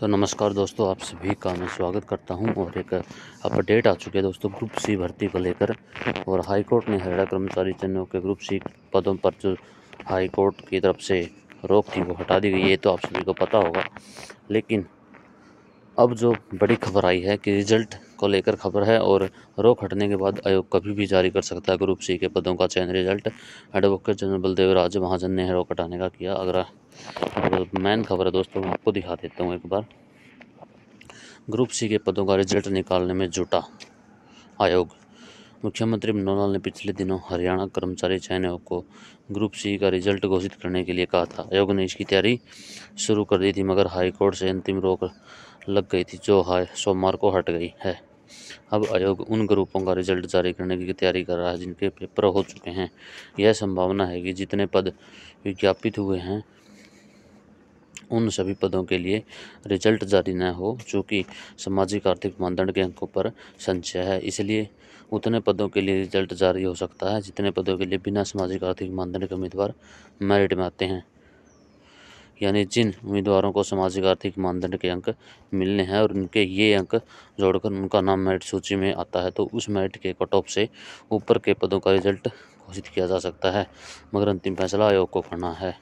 तो नमस्कार दोस्तों आप सभी का मैं स्वागत करता हूं और एक अपडेट आ चुके है दोस्तों ग्रुप सी भर्ती को लेकर और हाई कोर्ट ने हरियाणा कर्मचारी चयनों के ग्रुप सी पदों पर जो हाई कोर्ट की तरफ से रोक थी वो हटा दी गई ये तो आप सभी को पता होगा लेकिन अब जो बड़ी खबर आई है कि रिजल्ट को लेकर खबर है और रोक हटने के बाद आयोग कभी भी जारी कर सकता है ग्रुप सी के पदों का चयन result advocate general Baldev Raj Mahajan ने रोक हटाने का किया आग्रह मैन खबर है दोस्तों मैं आपको दिखा देता हूँ एक बार ग्रुप सी के पदों का रिजल्ट निकालने में जुटा आयोग मुख्यमंत्री मनोहर ने पिछले दिनों हरियाणा कर्मचारी चयन आयोग को ग्रुप सी का रिजल्ट घोषित करने के लिए कहा था आयोग ने इसकी तैयारी शुरू कर दी थी मगर हाईकोर्ट से अंतिम रोक लग गई थी जो हाई सोमवार को हट गई है अब आयोग उन ग्रुपों का रिजल्ट जारी करने की तैयारी कर रहा है जिनके पेपर हो चुके हैं यह संभावना है कि जितने पद विज्ञापित हुए हैं उन सभी पदों के लिए रिजल्ट जारी न हो चूँकि सामाजिक आर्थिक मानदंड के अंकों पर संशय है इसलिए उतने पदों के लिए रिजल्ट जारी हो सकता है जितने पदों के लिए बिना सामाजिक आर्थिक मानदंड के उम्मीदवार मेरिट में आते हैं यानी जिन उम्मीदवारों को सामाजिक आर्थिक मानदंड के अंक मिलने हैं और उनके ये अंक जोड़कर उनका नाम मेरिट सूची में आता है तो उस मेरिट के कट ऑफ से ऊपर के पदों का रिजल्ट घोषित किया जा सकता है मगर अंतिम फैसला आयोग को करना है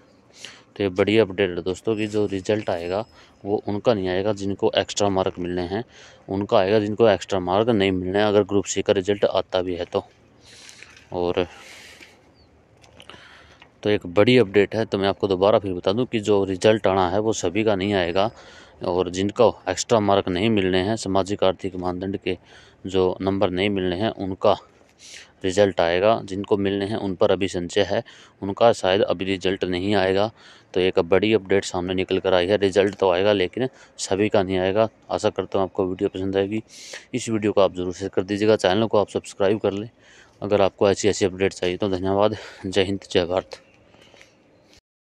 तो ये बड़ी अपडेट है दोस्तों कि जो रिजल्ट आएगा वो उनका नहीं आएगा जिनको एक्स्ट्रा मार्क मिलने हैं उनका आएगा जिनको एक्स्ट्रा मार्क नहीं मिलने अगर ग्रुप सी का रिजल्ट आता भी है तो और तो एक बड़ी अपडेट है तो मैं आपको दोबारा फिर बता दूं कि जो रिजल्ट आना है वो सभी का नहीं आएगा और जिनको एक्स्ट्रा मार्क नहीं मिलने हैं सामाजिक आर्थिक मानदंड के जो नंबर नहीं मिलने हैं उनका रिजल्ट आएगा जिनको मिलने हैं उन पर अभी संचय है उनका शायद अभी रिजल्ट नहीं आएगा तो एक बड़ी अपडेट सामने निकल कर आई है रिजल्ट तो आएगा लेकिन सभी का नहीं आएगा आशा करता हूँ आपको वीडियो पसंद आएगी इस वीडियो को आप ज़रूर शेयर कर दीजिएगा चैनल को आप सब्सक्राइब कर लें अगर आपको ऐसी ऐसी अपडेट चाहिए तो धन्यवाद जय हिंद जय भारत